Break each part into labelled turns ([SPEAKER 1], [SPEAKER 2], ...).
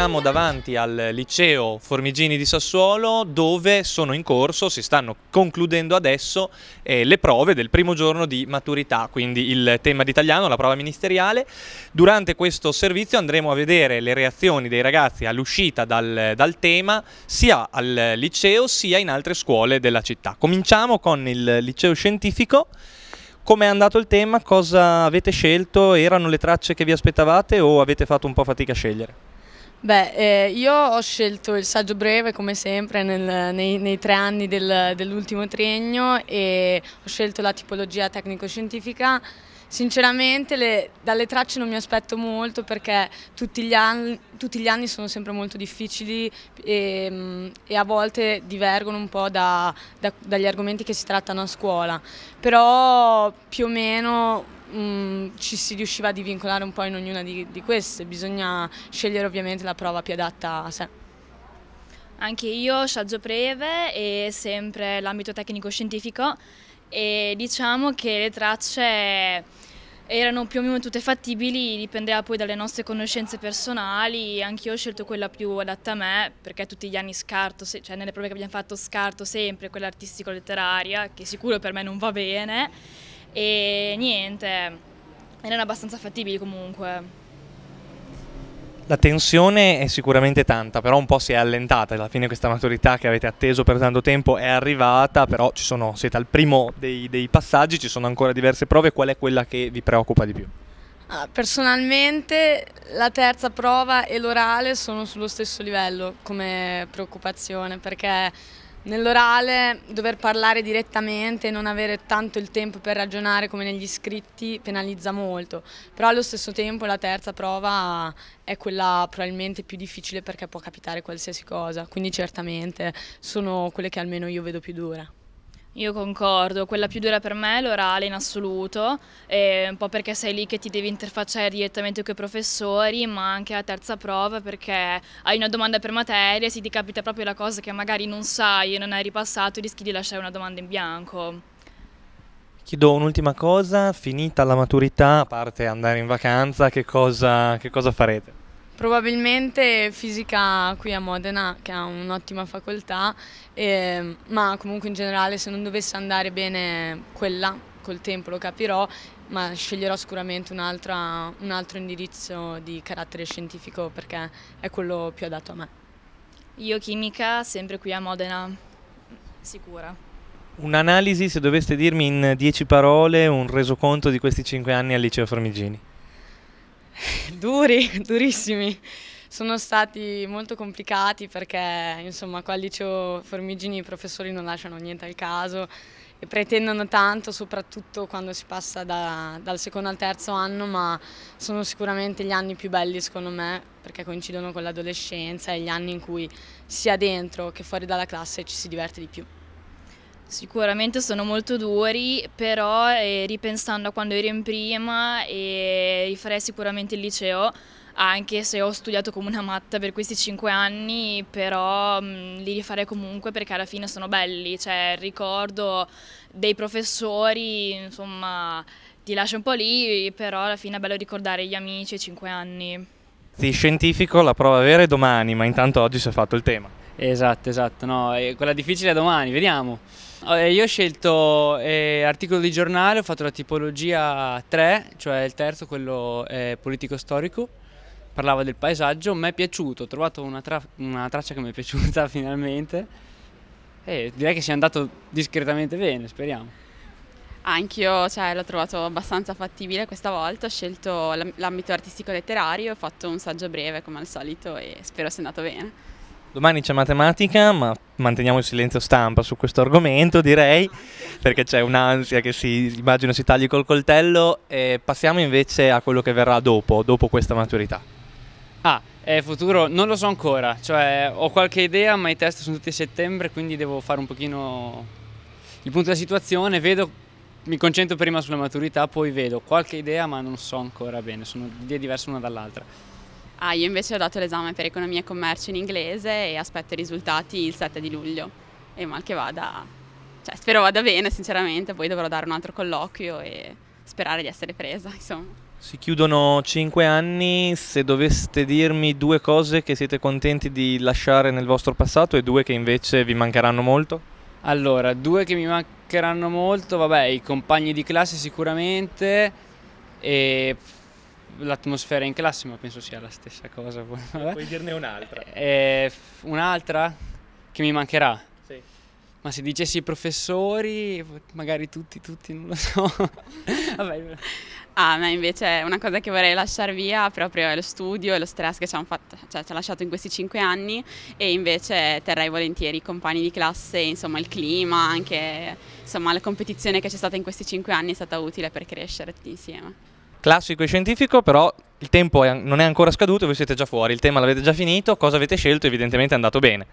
[SPEAKER 1] siamo davanti al liceo Formigini di Sassuolo dove sono in corso, si stanno concludendo adesso eh, le prove del primo giorno di maturità, quindi il tema di italiano, la prova ministeriale. Durante questo servizio andremo a vedere le reazioni dei ragazzi all'uscita dal, dal tema sia al liceo sia in altre scuole della città. Cominciamo con il liceo scientifico. Come è andato il tema? Cosa avete scelto? Erano le tracce che vi aspettavate o avete fatto un po' fatica a scegliere?
[SPEAKER 2] Beh, eh, io ho scelto il saggio breve come sempre nel, nei, nei, tre anni del, dell'ultimo triennio e ho scelto la tipologia tecnico-scientifica. Sinceramente le, dalle tracce non mi aspetto molto perché tutti gli anni, tutti gli anni sono sempre molto difficili e, mm, e, a volte divergono un po' da, da, dagli argomenti che si trattano a scuola, però più o meno mh, mm, ci si riusciva a divincolare un po' in ognuna di, di queste, bisogna scegliere ovviamente la prova più adatta a sé.
[SPEAKER 3] Anche io saggio breve e sempre l'ambito tecnico-scientifico e diciamo che le tracce erano più o meno tutte fattibili, dipendeva poi dalle nostre conoscenze personali, anch'io ho scelto quella più adatta a me perché tutti gli anni scarto, cioè nelle prove che abbiamo fatto scarto sempre quella artistico-letteraria che sicuro per me non va bene e niente, erano abbastanza fattibili comunque.
[SPEAKER 1] La tensione è sicuramente tanta, però un po' si è allentata, alla fine questa maturità che avete atteso per tanto tempo è arrivata, però sono, siete al primo dei, dei passaggi, ci sono ancora diverse prove, qual è quella che vi preoccupa di più?
[SPEAKER 2] Ah, personalmente la terza prova e l'orale sono sullo stesso livello come preoccupazione perché Nell'orale dover parlare direttamente e non avere tanto il tempo per ragionare come negli iscritti penalizza molto, però allo stesso tempo la terza prova è quella probabilmente più difficile perché può capitare qualsiasi cosa, quindi certamente sono quelle che almeno io vedo più dure.
[SPEAKER 3] Io concordo, quella più dura per me è l'orale in assoluto, eh, un po' perché sei lì che ti devi interfacciare direttamente con i professori, ma anche la terza prova perché hai una domanda per materia, se ti capita proprio la cosa che magari non sai e non hai ripassato, rischi di lasciare una domanda in bianco.
[SPEAKER 1] Chiedo un'ultima cosa, finita la maturità, a parte andare in vacanza, che cosa, che cosa farete?
[SPEAKER 2] Probabilmente fisica qui a Modena, che ha un'ottima facoltà, eh, ma comunque in generale se non dovesse andare bene quella, col tempo lo capirò, ma sceglierò sicuramente un, altra, un altro indirizzo di carattere scientifico perché è quello più adatto a me.
[SPEAKER 3] Io chimica, sempre qui a Modena, sicura.
[SPEAKER 1] Un'analisi, se doveste dirmi in dieci parole, un resoconto di questi cinque anni al liceo Formigini
[SPEAKER 2] duri, durissimi. Sono stati molto complicati perché insomma qua al liceo Formigini i professori non lasciano niente al caso e pretendono tanto soprattutto quando si passa da, dal secondo al terzo anno ma sono sicuramente gli anni più belli secondo me perché coincidono con l'adolescenza e gli anni in cui
[SPEAKER 3] sia dentro che fuori dalla classe ci si diverte di più. Sicuramente sono molto duri, però eh, ripensando a quando ero in prima eh, rifarei sicuramente il liceo, anche se ho studiato come una matta per questi cinque anni, però mh, mm, li rifarei comunque perché alla fine sono belli, cioè il ricordo dei professori, insomma, ti lascia un po' lì, però alla fine è bello ricordare
[SPEAKER 4] gli amici e i cinque anni.
[SPEAKER 1] Sì, scientifico, la prova vera è domani, ma intanto oggi si è fatto il tema.
[SPEAKER 4] Esatto, esatto, no, quella difficile è domani, vediamo. Eh, io ho scelto eh, articolo di giornale, ho fatto la tipologia 3, cioè il terzo, quello eh, politico-storico. Parlava del paesaggio, mi è piaciuto, ho trovato una, tra una traccia che mi è piaciuta finalmente e direi che sia andato discretamente bene, speriamo.
[SPEAKER 5] Anch'io cioè, l'ho trovato abbastanza fattibile questa volta, ho scelto l'ambito artistico-letterario, ho fatto un saggio breve come al solito e spero sia andato bene.
[SPEAKER 1] Domani c'è matematica, ma manteniamo il silenzio stampa su questo argomento, direi, perché c'è un'ansia che si immagino si tagli col coltello. E passiamo invece a quello che verrà dopo, dopo questa maturità.
[SPEAKER 4] Ah, è futuro non lo so ancora, cioè ho qualche idea, ma i test sono tutti a settembre, quindi devo fare un pochino il punto della situazione, vedo mi concentro prima sulla maturità, poi vedo qualche idea, ma non so ancora bene, sono idee diverse una dall'altra.
[SPEAKER 5] Ah, io invece ho dato l'esame per economia e commercio in inglese e aspetto i risultati il 7 di luglio. E mal che vada, cioè spero vada bene sinceramente, poi dovrò dare un altro colloquio e sperare di essere presa, insomma.
[SPEAKER 1] Si chiudono 5 anni, se doveste dirmi due cose che siete contenti di lasciare
[SPEAKER 4] nel vostro passato e due che invece vi mancheranno molto? Allora, due che mi mancheranno molto, vabbè, i compagni di classe sicuramente e l'atmosfera in classe, ma penso sia la stessa cosa. Puoi dirne un'altra? Eh, un'altra che mi mancherà. Sì. Ma se dicessi i professori, magari tutti, tutti, non lo so. Vabbè.
[SPEAKER 5] Ah, ma invece una cosa che vorrei lasciare via proprio è lo studio e lo stress che ci, fatto, cioè, ha lasciato in questi cinque anni e invece terrei volentieri i compagni di classe, insomma il clima, anche insomma la competizione che c'è stata in questi cinque anni è stata utile per crescere tutti insieme
[SPEAKER 1] classico e scientifico, però il tempo è, non è ancora scaduto, voi siete già fuori, il tema l'avete già finito, cosa avete scelto evidentemente è andato bene.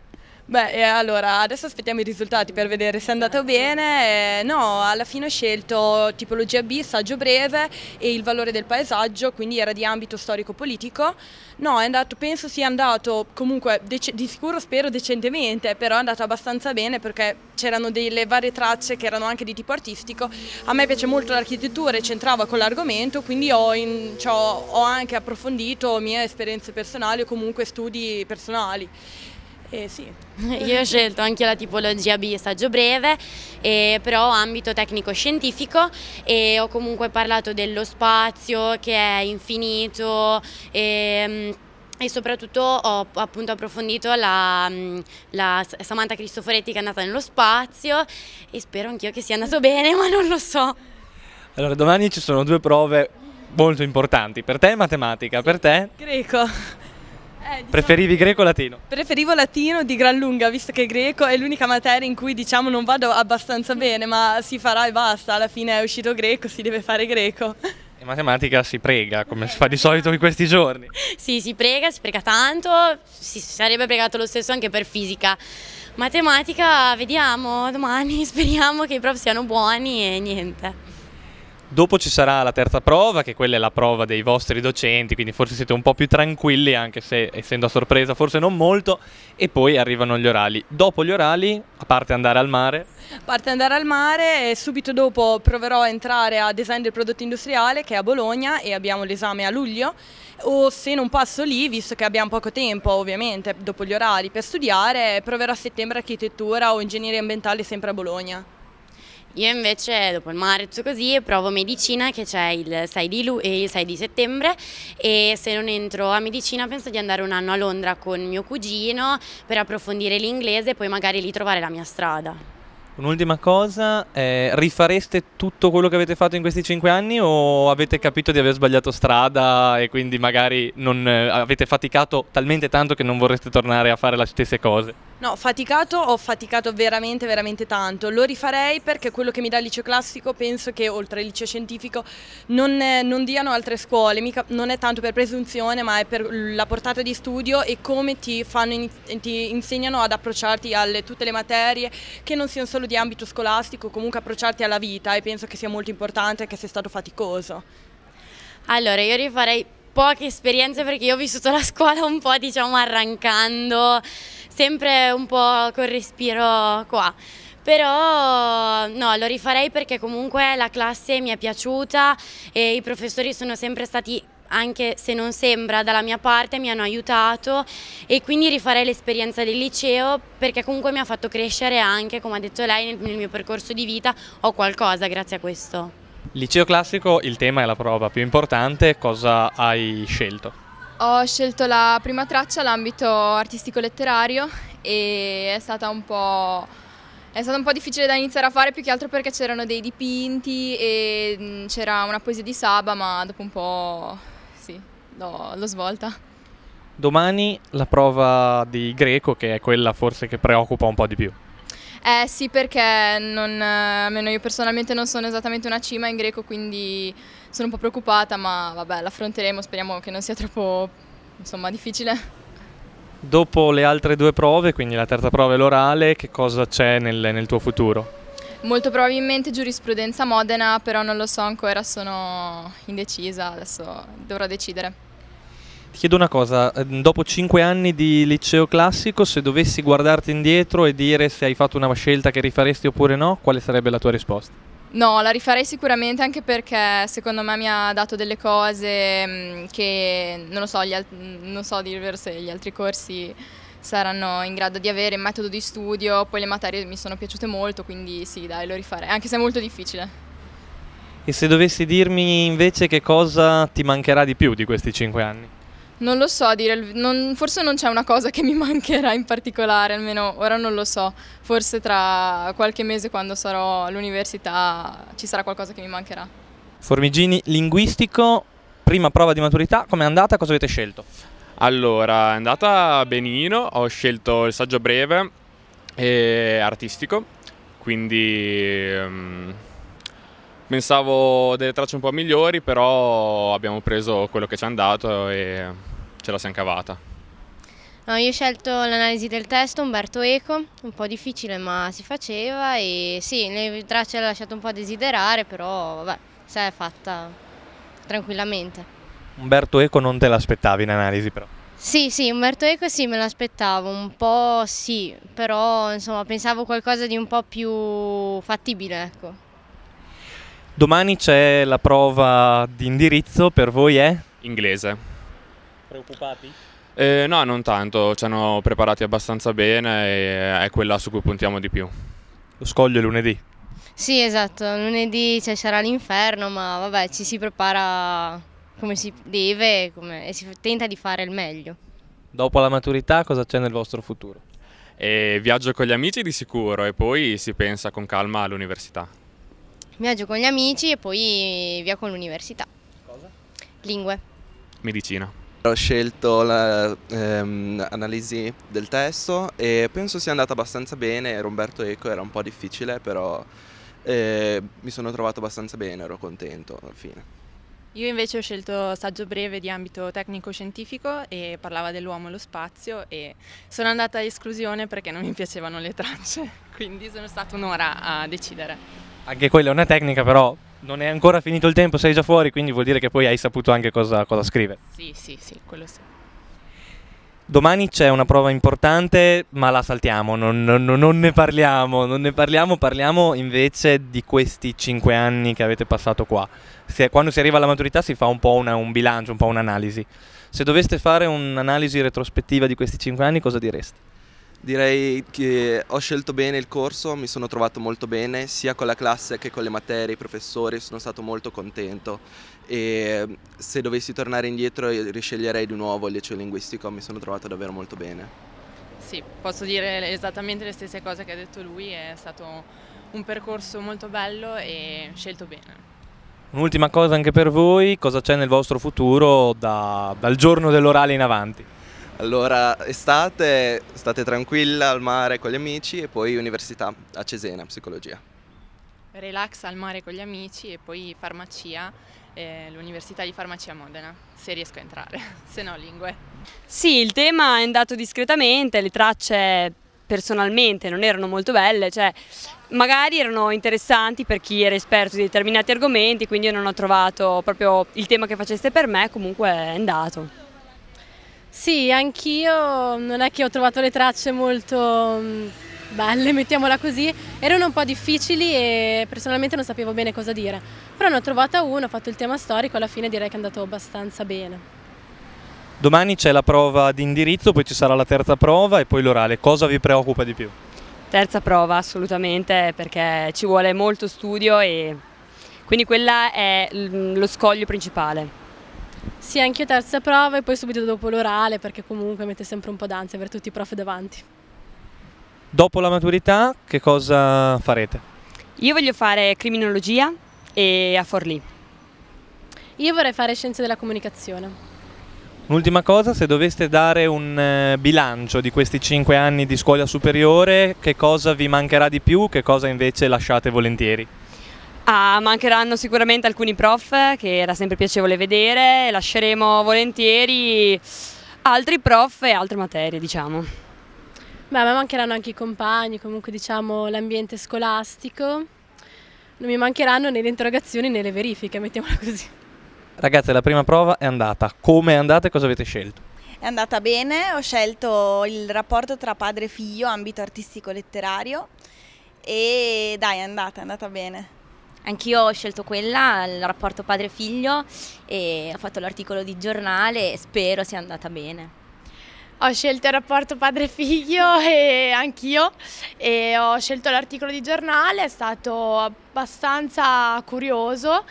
[SPEAKER 6] Beh, eh, allora, adesso aspettiamo i risultati per vedere se è andato bene. no, alla fine ho scelto tipologia B, saggio breve e il valore del paesaggio, quindi era di ambito storico-politico. No, è andato, penso sia andato comunque, di sicuro spero decentemente, però è andato abbastanza bene perché c'erano delle varie tracce che erano anche di tipo artistico. A me piace molto l'architettura e c'entrava con l'argomento, quindi ho, in, ho, ho anche approfondito mie esperienze personali o comunque studi personali. Eh sì.
[SPEAKER 7] Io ho scelto anche la tipologia B, saggio breve, eh, però ambito tecnico-scientifico e ho comunque parlato dello spazio che è infinito. Eh, e soprattutto ho appunto approfondito la, mm, la, Samantha Cristoforetti che è andata nello spazio e spero anch'io che sia andato bene, ma non lo so.
[SPEAKER 1] Allora, domani ci sono due prove molto importanti, per te matematica, sì. per te? Greco. Eh, diciamo, Preferivi greco o latino?
[SPEAKER 6] Preferivo latino di gran lunga, visto che greco è l'unica materia in cui diciamo non vado abbastanza bene, ma si farà e basta, alla fine è uscito greco, si deve fare greco.
[SPEAKER 1] E matematica si prega, come si fa di solito in questi giorni.
[SPEAKER 7] Sì, si prega, si prega tanto, si sarebbe pregato lo stesso anche per fisica. Matematica, vediamo domani, speriamo che i prof siano buoni e niente.
[SPEAKER 1] Dopo ci sarà la terza prova, che quella è la prova dei vostri docenti, quindi forse siete un po' più tranquilli, anche se essendo a sorpresa forse non molto, e poi arrivano gli orali. Dopo gli orali, a parte andare al mare?
[SPEAKER 6] A parte andare al mare eh, subito dopo proverò a entrare a Design del prodotto industriale che è a Bologna e abbiamo l'esame a luglio o se non passo lì, visto che abbiamo poco tempo ovviamente dopo gli orari per studiare, proverò a settembre architettura o ingegneria ambientale sempre a Bologna.
[SPEAKER 7] Io invece dopo il marzo così provo medicina che c'è il 6 di, eh, il 6 di settembre e se non entro a medicina penso di andare un anno a Londra con mio cugino per approfondire l'inglese e poi magari lì trovare la mia strada.
[SPEAKER 1] Un'ultima cosa, eh, rifareste tutto quello che avete fatto in questi cinque anni o avete capito di aver sbagliato strada e quindi magari non, eh, avete faticato talmente tanto che non vorreste tornare a fare le stesse cose?
[SPEAKER 6] No, faticato ho faticato veramente, veramente tanto. Lo rifarei perché quello che mi dà il liceo classico penso che oltre al liceo scientifico non, non diano altre scuole, Mica, non è tanto per presunzione ma è per la portata di studio e come ti, fanno, ti insegnano ad approcciarti a tutte le materie che non siano solo di ambito scolastico, comunque approcciarti
[SPEAKER 7] alla vita e penso che sia molto importante che sia stato faticoso. Allora, io rifarei poche esperienze perché io ho vissuto la scuola un po' diciamo arrancando sempre un po' col respiro qua. Però no, lo rifarei perché comunque la classe mi è piaciuta e i professori sono sempre stati anche se non sembra dalla mia parte mi hanno aiutato e quindi rifarei l'esperienza del liceo perché comunque mi ha fatto crescere anche come ha detto lei nel, mio percorso di vita ho qualcosa grazie a questo.
[SPEAKER 1] Liceo classico il tema è la prova più importante cosa hai scelto?
[SPEAKER 8] Ho scelto la prima traccia, l'ambito artistico-letterario e è stata un po' È stato un po' difficile da iniziare a fare più che altro perché c'erano dei dipinti e mm, c'era una poesia di Saba, ma dopo un po' sì, l'ho, l'ho svolta.
[SPEAKER 1] Domani la prova di greco, che è quella forse che preoccupa un po' di più.
[SPEAKER 8] Eh sì perché non, eh, almeno io personalmente non sono esattamente una cima in greco quindi sono un po' preoccupata ma vabbè l'affronteremo, speriamo che non sia troppo insomma, difficile.
[SPEAKER 1] Dopo le altre due prove, quindi la terza prova e l'orale, che cosa c'è nel, nel tuo futuro?
[SPEAKER 8] Molto probabilmente giurisprudenza Modena, però non lo so ancora, sono indecisa, adesso dovrò
[SPEAKER 5] decidere.
[SPEAKER 1] Ti chiedo una cosa, ehm, dopo cinque anni di liceo classico, se dovessi guardarti indietro e dire se hai fatto una scelta che rifaresti oppure no, quale sarebbe la tua risposta?
[SPEAKER 8] No, la rifarei sicuramente anche perché secondo me mi ha dato delle cose mm, che non lo so, gli mm, non so dire se gli altri corsi saranno in grado di avere, il metodo di studio, poi le materie mi sono piaciute molto, quindi sì, dai, lo rifarei, anche se è molto difficile.
[SPEAKER 1] E se dovessi dirmi invece che cosa ti mancherà di più di questi cinque anni?
[SPEAKER 8] Non lo so, dire, non, forse non c'è una cosa che mi mancherà in particolare, almeno ora non lo so. Forse tra qualche mese quando sarò all'università ci sarà qualcosa che mi mancherà.
[SPEAKER 1] Formigini, linguistico, prima prova di maturità, com'è andata? Cosa avete scelto? Allora, è andata benino, ho scelto il saggio breve e artistico, quindi... Um Pensavo delle tracce un po' migliori, però abbiamo preso quello che ci è andato e ce la siamo cavata.
[SPEAKER 7] No, io ho scelto l'analisi del testo, Umberto Eco, un po' difficile ma si faceva e sì, le tracce le ho lasciate un po' a desiderare, però vabbè, si è fatta tranquillamente.
[SPEAKER 1] Umberto Eco non te l'aspettavi in analisi però?
[SPEAKER 7] Sì, sì, Umberto Eco sì, me l'aspettavo, un po' sì, però insomma pensavo qualcosa di un po' più fattibile, ecco.
[SPEAKER 1] Domani c'è la prova di indirizzo, per voi è? Inglese.
[SPEAKER 9] Preoccupati?
[SPEAKER 1] Eh, no, non tanto, ci hanno preparati abbastanza bene e è quella su cui puntiamo di più. Lo scoglio è lunedì?
[SPEAKER 7] Sì, esatto, lunedì cioè, sarà l'inferno, ma vabbè, ci si prepara come si deve come... e si tenta di fare il meglio.
[SPEAKER 1] Dopo la maturità cosa c'è nel vostro futuro? E eh, viaggio con gli amici di sicuro e poi si pensa con calma all'università.
[SPEAKER 7] Viaggio con gli amici e poi via con l'università. Cosa? Lingue.
[SPEAKER 10] Medicina. Ho scelto l'analisi la, ehm, del testo e penso sia andata abbastanza bene. Romberto Eco era un po' difficile, però eh, mi sono trovato abbastanza bene, ero contento alla fine.
[SPEAKER 11] Io invece ho scelto saggio breve di ambito tecnico-scientifico e parlava dell'uomo e lo spazio e sono andata a esclusione perché non mi piacevano le tracce, quindi sono stata un'ora a decidere.
[SPEAKER 1] Anche quella è una tecnica, però non è ancora finito il tempo, sei già fuori, quindi vuol dire che poi hai saputo anche cosa, cosa scrivere.
[SPEAKER 10] Sì, sì, sì, quello sì.
[SPEAKER 1] Domani c'è una prova importante, ma la saltiamo, non, non, non, ne parliamo, non ne parliamo, parliamo invece di questi cinque anni che avete passato qua. Se, quando si arriva alla maturità si fa un po' una, un bilancio, un po' un'analisi. Se doveste fare un'analisi retrospettiva di questi cinque anni, cosa direste?
[SPEAKER 10] Direi che ho scelto bene il corso, mi sono trovato molto bene sia con la classe che con le materie, i professori, sono stato molto contento e se dovessi tornare indietro eh, risceglierei di nuovo il liceo linguistico, mi sono trovato davvero molto bene.
[SPEAKER 11] Sì, posso dire esattamente le stesse cose che ha detto lui, è stato un percorso molto bello
[SPEAKER 12] e scelto bene.
[SPEAKER 1] Un'ultima cosa anche per voi, cosa c'è nel vostro futuro
[SPEAKER 10] da, dal giorno dell'orale in avanti? Allora, estate, state tranquilla al mare con gli amici e poi università a Cesena, psicologia.
[SPEAKER 13] Relax
[SPEAKER 11] al mare con gli amici e poi farmacia, eh, l'università di farmacia a Modena, se riesco a entrare, se no lingue.
[SPEAKER 14] Sì, il tema è andato discretamente, le tracce personalmente non erano molto belle, cioè magari erano interessanti per chi era esperto di determinati argomenti, quindi io non ho trovato proprio il tema che faceste per me, comunque
[SPEAKER 11] è andato. Sì, anch'io non è che ho trovato le tracce molto mm, belle, mettiamola così, erano un po' difficili e personalmente non sapevo bene cosa dire, però ne ho trovata una, ho fatto il tema storico, e alla fine direi che è andato abbastanza bene.
[SPEAKER 1] Domani c'è la prova di indirizzo, poi ci sarà la terza prova e poi l'orale, cosa vi preoccupa di più?
[SPEAKER 14] Terza prova assolutamente perché ci vuole molto studio e quindi quella è lo scoglio principale.
[SPEAKER 11] Sì, anch'io terza prova e poi subito dopo l'orale perché comunque mette sempre un po' d'ansia avere tutti i prof davanti.
[SPEAKER 1] Dopo la maturità che cosa farete?
[SPEAKER 11] Io voglio fare
[SPEAKER 14] criminologia e a Forlì. Io vorrei fare scienze della comunicazione.
[SPEAKER 1] Un'ultima cosa, se doveste dare un eh, bilancio di questi cinque anni di scuola superiore, che cosa vi mancherà di più, che cosa invece lasciate volentieri?
[SPEAKER 14] Ah, mancheranno sicuramente alcuni prof che era sempre piacevole vedere, lasceremo volentieri altri prof e altre materie diciamo.
[SPEAKER 11] Beh, ma mancheranno anche i compagni, comunque diciamo l'ambiente scolastico, non mi mancheranno né le interrogazioni né le verifiche, mettiamola così.
[SPEAKER 1] Ragazzi, la prima prova è andata, come è andata e cosa avete scelto?
[SPEAKER 3] È andata bene, ho scelto il rapporto tra padre e figlio, ambito artistico-letterario e dai è andata, è andata bene.
[SPEAKER 7] Anch'io ho scelto quella, il rapporto padre-figlio, e ho fatto l'articolo di giornale e spero sia andata bene. Ho scelto il rapporto padre-figlio
[SPEAKER 11] e anch'io e ho scelto l'articolo di giornale, è stato abbastanza curioso,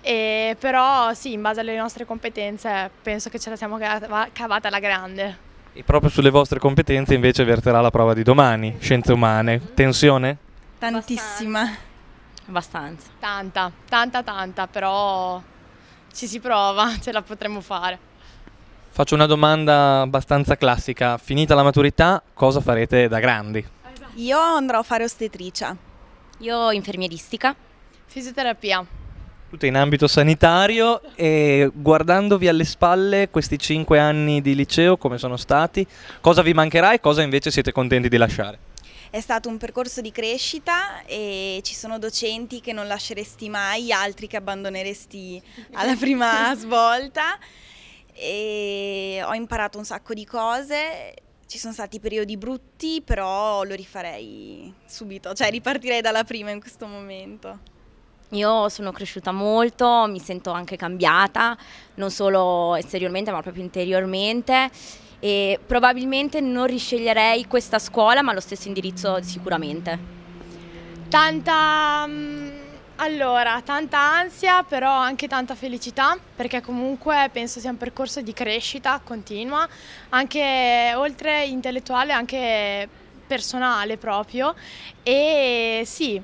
[SPEAKER 11] e, però sì, in base alle nostre competenze penso che ce la siamo cavata alla grande.
[SPEAKER 1] E proprio sulle vostre competenze invece verterà la prova di domani, scienze umane. Tensione?
[SPEAKER 11] Tantissima abbastanza. Tanta, tanta, tanta, però ci si prova, ce la potremmo fare.
[SPEAKER 1] Faccio una domanda abbastanza classica. Finita la maturità, cosa farete da grandi?
[SPEAKER 3] Io andrò a fare ostetricia. Io infermieristica. Fisioterapia.
[SPEAKER 1] Tutto in ambito sanitario e guardandovi alle spalle questi cinque anni di liceo, come sono stati, cosa vi mancherà e cosa invece siete contenti di lasciare?
[SPEAKER 3] È stato un percorso di crescita e ci sono docenti che non lasceresti mai, altri che abbandoneresti alla prima svolta. E ho imparato un sacco di cose, ci sono stati periodi brutti, però lo rifarei subito, cioè ripartirei dalla prima in questo momento.
[SPEAKER 7] Io sono cresciuta molto, mi sento anche cambiata, non solo esteriormente ma proprio interiormente e probabilmente non risceglierei questa scuola ma lo stesso indirizzo sicuramente. Tanta, mm,
[SPEAKER 11] allora, tanta ansia però anche tanta felicità perché comunque penso sia un percorso di crescita continua, anche oltre intellettuale anche personale proprio e sì,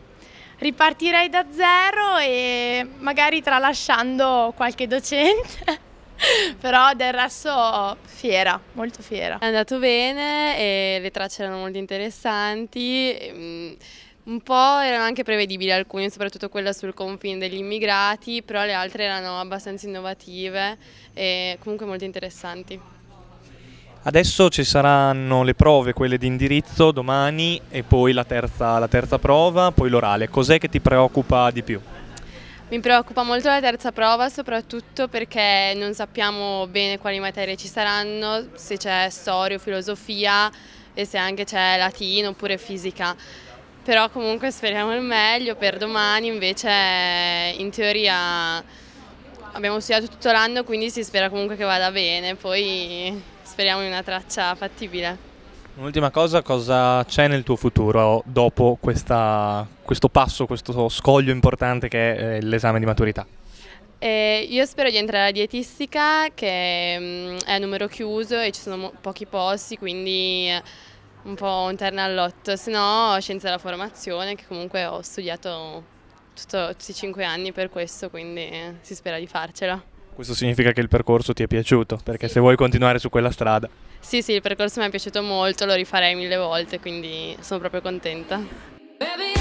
[SPEAKER 11] ripartirei da zero e magari tralasciando qualche docente. Però del resto fiera, molto fiera. È andato bene, le tracce erano molto interessanti. Mm, un po' erano anche prevedibili alcune, soprattutto quella sul confine degli immigrati, però le altre erano abbastanza innovative e comunque molto interessanti.
[SPEAKER 1] Adesso ci saranno le prove, quelle di indirizzo domani e poi la terza, la terza prova, poi l'orale. Cos'è che ti preoccupa di più?
[SPEAKER 11] Mi preoccupa molto la terza prova, soprattutto perché non sappiamo bene quali materie ci saranno, se c'è storia o filosofia e se anche c'è latino oppure fisica. Però comunque speriamo il meglio per domani, invece in teoria abbiamo studiato tutto l'anno, quindi si spera comunque che vada bene, poi speriamo in una traccia fattibile.
[SPEAKER 1] Un'ultima cosa, cosa c'è nel tuo futuro dopo questa, questo passo, questo scoglio importante che è eh, l'esame di maturità?
[SPEAKER 11] Eh, io spero di entrare alla dietistica che mm, è a numero chiuso e ci sono pochi posti quindi eh, un po' un terno all'otto, se no scienza della formazione che comunque ho studiato tutto, tutti i cinque anni per questo quindi eh, si spera di farcela. Questo
[SPEAKER 1] significa che il percorso ti è piaciuto perché sì. se vuoi continuare su quella strada.
[SPEAKER 11] Sì, sì, il percorso mi è piaciuto molto, lo rifarei mille volte, quindi sono proprio contenta. Baby,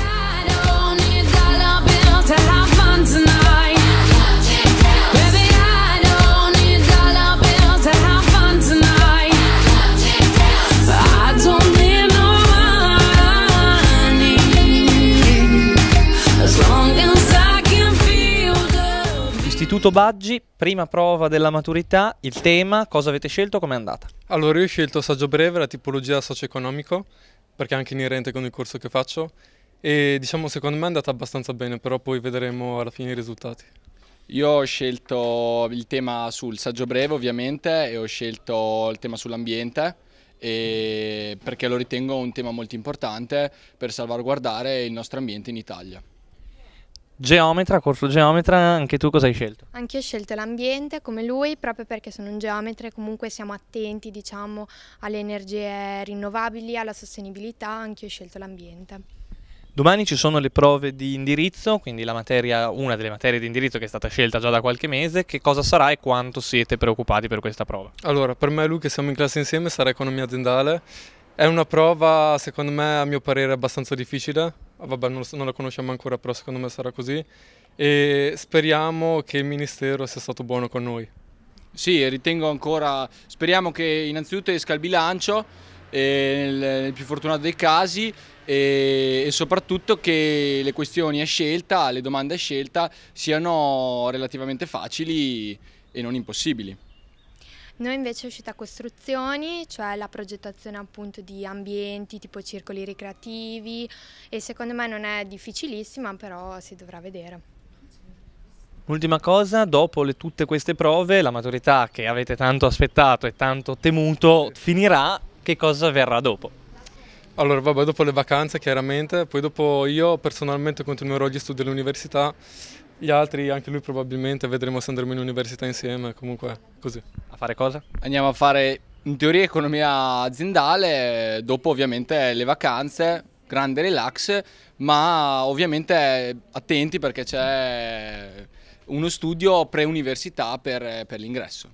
[SPEAKER 1] Istituto Baggi, prima prova della maturità,
[SPEAKER 9] il tema, cosa avete scelto, com'è andata? Allora io ho scelto saggio breve, la tipologia socio-economico, perché è anche inerente con il corso che faccio e diciamo secondo me è andata abbastanza bene, però poi vedremo alla fine i risultati.
[SPEAKER 15] Io ho scelto il tema sul saggio breve ovviamente e ho scelto il tema sull'ambiente perché lo ritengo un tema molto importante per salvaguardare il nostro ambiente in Italia.
[SPEAKER 1] Geometra, corso geometra, anche tu cosa hai scelto?
[SPEAKER 16] Anche io ho scelto l'ambiente come lui proprio perché sono un geometra e comunque siamo attenti diciamo, alle energie rinnovabili, alla sostenibilità, anche io ho scelto l'ambiente.
[SPEAKER 1] Domani ci sono le prove di indirizzo, quindi materia, una delle materie di indirizzo che è stata scelta già da qualche mese. Che cosa sarà e quanto siete preoccupati per questa prova?
[SPEAKER 9] Allora, per me e lui che siamo in classe insieme sarà economia aziendale. È una prova, secondo me, a mio parere, abbastanza difficile, Ah, vabbè non, non, la conosciamo ancora però secondo me sarà così e speriamo che il Ministero sia stato buono con noi. Sì,
[SPEAKER 15] ritengo ancora, speriamo che innanzitutto esca il bilancio eh, nel, nel, più fortunato dei casi e, e, soprattutto che le questioni a scelta, le domande a scelta siano relativamente facili e non impossibili.
[SPEAKER 16] Noi invece è uscita costruzioni, cioè la progettazione appunto di ambienti tipo circoli ricreativi e secondo me non è difficilissima però si dovrà vedere.
[SPEAKER 1] Ultima cosa, dopo le, tutte queste prove, la maturità che avete
[SPEAKER 9] tanto aspettato e tanto temuto finirà, che cosa verrà dopo? Allora, vabbè, dopo le vacanze chiaramente, poi dopo io personalmente continuerò gli studi all'università gli altri, anche lui probabilmente, vedremo se andremo in università insieme, comunque così. A fare cosa?
[SPEAKER 15] Andiamo a fare in teoria economia aziendale, dopo ovviamente le vacanze, grande relax, ma ovviamente attenti perché c'è uno studio pre-università per, per l'ingresso.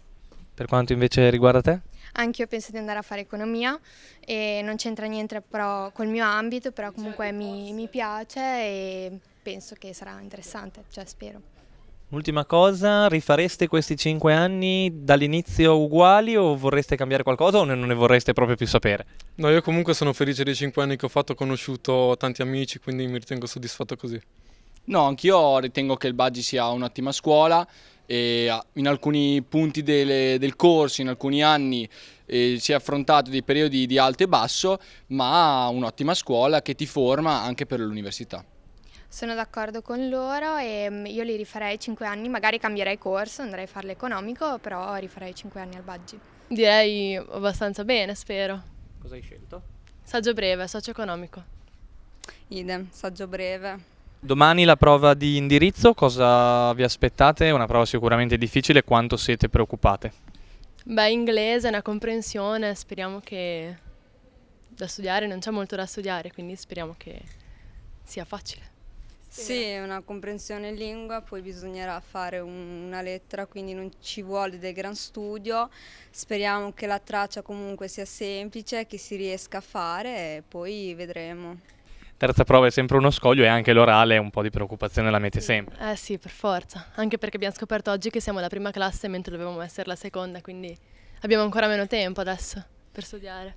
[SPEAKER 1] Per quanto invece riguarda te?
[SPEAKER 16] Anche io penso di andare a fare economia e non c'entra niente però col mio ambito, però comunque mi, mi piace e penso che sarà interessante, cioè spero.
[SPEAKER 1] Ultima cosa, rifareste questi cinque anni dall'inizio uguali o vorreste cambiare qualcosa o non ne vorreste proprio più sapere?
[SPEAKER 9] No, io comunque sono felice dei cinque anni che ho fatto, ho conosciuto tanti amici, quindi mi ritengo soddisfatto così.
[SPEAKER 15] No, anch'io ritengo che il Baggi sia un'ottima scuola e ah, in alcuni punti delle, del corso, in alcuni anni eh, si è affrontato dei periodi di alto e basso, ma un'ottima scuola che ti forma anche per l'università.
[SPEAKER 16] Sono d'accordo con loro e mm, io li rifarei 5 anni, magari cambierei corso, andrei a farlo economico, però rifarei 5
[SPEAKER 13] anni al Baggi. Direi abbastanza bene, spero. Cosa hai scelto? Saggio breve, socio-economico. Idem, saggio breve.
[SPEAKER 1] Domani la prova di indirizzo, cosa vi aspettate? Una prova sicuramente difficile, quanto siete preoccupate?
[SPEAKER 13] Beh, inglese, una comprensione, speriamo che da studiare, non c'è molto da studiare, quindi speriamo che sia facile.
[SPEAKER 14] Sì, una comprensione in lingua, poi bisognerà fare un, una lettera, quindi non ci vuole del gran studio. Speriamo che la traccia comunque sia semplice, che si riesca a fare e
[SPEAKER 13] poi vedremo.
[SPEAKER 1] Terza prova è sempre uno scoglio e anche l'orale un po' di preoccupazione la mette sempre.
[SPEAKER 13] Eh sì, per forza, anche perché abbiamo scoperto oggi che siamo la prima classe mentre dovevamo essere la seconda, quindi abbiamo ancora meno tempo adesso per studiare.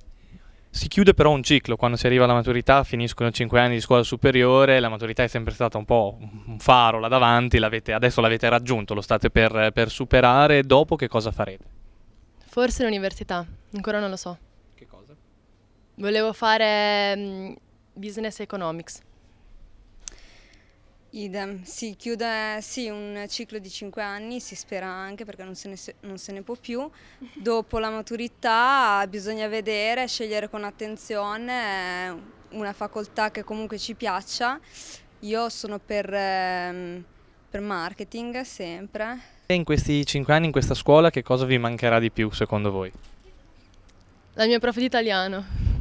[SPEAKER 1] Si chiude però un ciclo, quando si arriva alla maturità finiscono 5 anni di scuola superiore, la maturità è sempre stata un po' un faro là davanti, adesso l'avete raggiunto, lo state per, per, superare, dopo che cosa farete?
[SPEAKER 13] Forse l'università, ancora non lo so. Che cosa? Volevo fare mm, business economics. Idem, si
[SPEAKER 14] chiude sì, un ciclo di 5 anni, si spera anche perché non se, ne, non se, ne, può più. Dopo la maturità bisogna vedere, scegliere con attenzione eh, una facoltà che comunque ci piaccia. Io sono per, ehm, per marketing sempre.
[SPEAKER 1] E in questi 5 anni in questa scuola che cosa vi mancherà di più secondo voi?
[SPEAKER 14] La mia prof di italiano.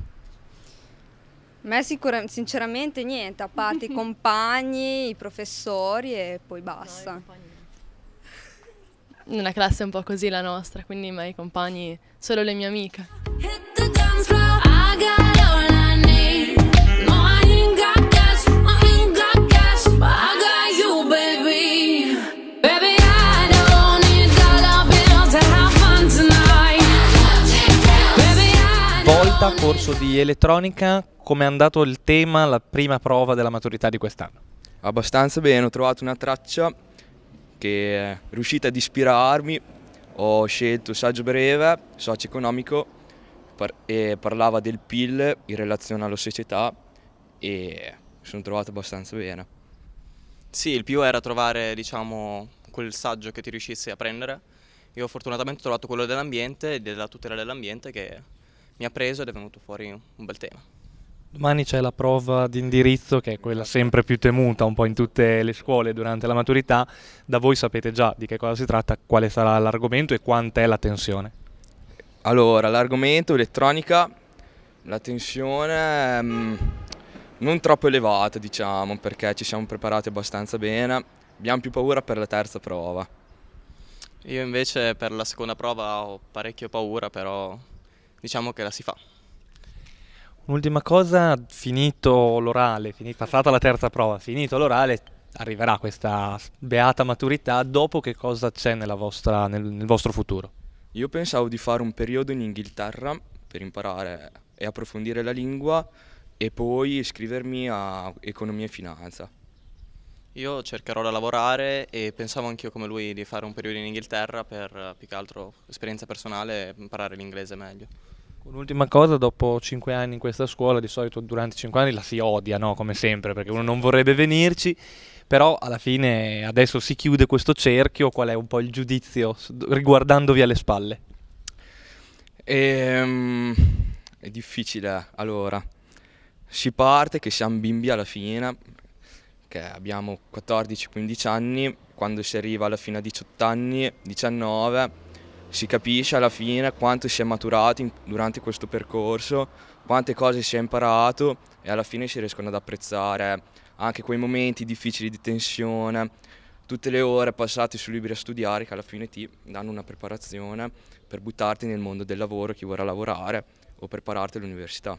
[SPEAKER 14] Me sicura, sinceramente niente, a parte i compagni, i professori e poi basta. No,
[SPEAKER 13] Una classe un po' così la nostra, quindi i compagni, solo le mie amiche.
[SPEAKER 1] fa corso di elettronica, come è andato il tema, la prima prova della maturità di quest'anno?
[SPEAKER 10] Abbastanza bene, ho trovato una traccia che è riuscita ad ispirarmi, ho scelto saggio breve, socio-economico par e parlava del PIL in relazione alla società e sono trovato abbastanza bene. Sì, il più
[SPEAKER 12] era trovare diciamo, quel saggio che ti riuscisse a prendere. Io fortunatamente ho trovato quello dell'ambiente e della tutela dell'ambiente che mi ha preso ed è venuto fuori un bel tema.
[SPEAKER 1] Domani c'è la prova di indirizzo che è quella sempre più temuta un po' in tutte le scuole durante la maturità. Da voi sapete già di che cosa si tratta, quale sarà l'argomento e quant'è la tensione?
[SPEAKER 10] Allora, l'argomento elettronica, la tensione mh, mm, non troppo elevata diciamo perché ci siamo preparati abbastanza bene, abbiamo più paura per la terza prova.
[SPEAKER 12] Io invece per la seconda prova ho parecchio paura però diciamo che la si fa.
[SPEAKER 1] Un'ultima cosa, finito l'orale, finita, passata la terza prova, finito l'orale, arriverà questa beata maturità, dopo che cosa c'è vostra, nel, nel vostro futuro?
[SPEAKER 10] Io pensavo di fare un periodo in Inghilterra per imparare e approfondire la lingua e poi iscrivermi a economia e finanza.
[SPEAKER 12] Io cercherò da lavorare e pensavo anch'io come lui di fare un periodo in Inghilterra per eh, più che altro esperienza personale e imparare l'inglese meglio.
[SPEAKER 1] Un'ultima cosa, dopo cinque anni in questa scuola, di solito durante cinque anni la si odia, no? come sempre, perché uno non vorrebbe venirci, però alla fine adesso si chiude questo cerchio, qual è un po' il giudizio riguardandovi alle spalle?
[SPEAKER 10] Ehm, è difficile, allora, si parte che siamo bimbi alla fine, perché abbiamo 14-15 anni, quando si arriva alla fine a 18 anni, 19, si capisce alla fine quanto si è maturati durante questo percorso, quante cose si è imparato e alla fine si riescono ad apprezzare anche quei momenti difficili di tensione, tutte le ore passate sui libri a studiare che alla fine ti danno una preparazione per buttarti nel mondo del lavoro, chi vorrà lavorare o prepararti all'università.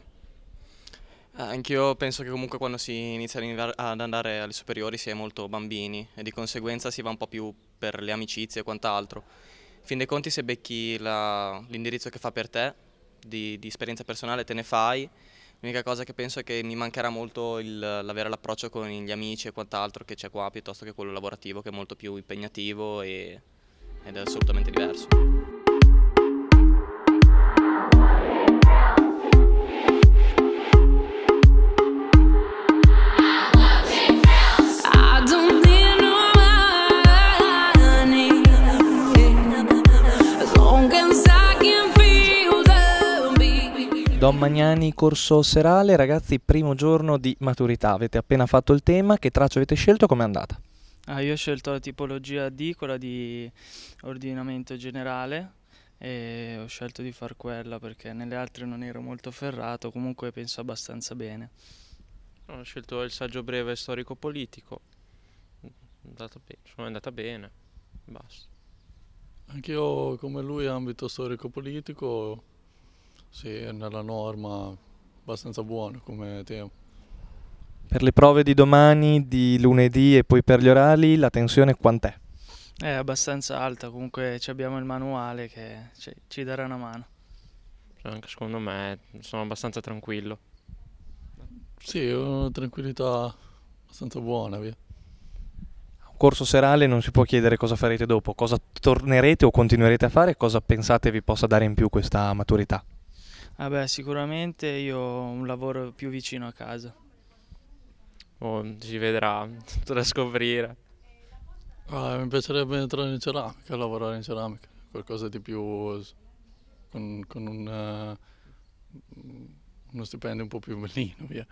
[SPEAKER 12] Eh, anch'io penso che comunque quando si inizia ad andare alle superiori si è molto bambini e di conseguenza si va un po' più per le amicizie e quant'altro. Fin dei conti se becchi l'indirizzo che fa per te, di, di, esperienza personale te ne fai, l'unica cosa che penso è che mi mancherà molto l'avere l'approccio con gli amici e quant'altro che c'è qua piuttosto che quello lavorativo che è molto più impegnativo e, ed è assolutamente diverso.
[SPEAKER 1] Magnani, corso serale, ragazzi, primo giorno di maturità. Avete appena fatto il tema, che traccia avete scelto, com'è andata?
[SPEAKER 12] Ah, io ho scelto la tipologia D, quella di ordinamento generale, e ho scelto di far quella perché nelle altre non ero molto ferrato, comunque penso abbastanza
[SPEAKER 15] bene.
[SPEAKER 4] Ho scelto il saggio breve storico-politico, sono andata bene,
[SPEAKER 15] basta. Anch'io come lui ambito storico-politico sì, è nella norma, abbastanza buono come tema.
[SPEAKER 1] Per le prove di domani, di lunedì e poi per gli orali, la tensione quant'è?
[SPEAKER 12] È abbastanza alta, comunque abbiamo il manuale che
[SPEAKER 15] ci darà una mano. Anche secondo me sono abbastanza tranquillo. Sì, una tranquillità abbastanza buona, via.
[SPEAKER 1] un corso serale non si può chiedere cosa farete dopo, cosa tornerete o continuerete a fare, e cosa pensate vi possa dare in più questa maturità?
[SPEAKER 12] Ah beh, sicuramente io ho un lavoro più
[SPEAKER 4] vicino a casa. Oh, si vedrà, tutto da scoprire.
[SPEAKER 15] Ah, mi piacerebbe entrare in ceramica, lavorare in ceramica, qualcosa di più con, con un, uh, uno stipendio un po' più bellino, via.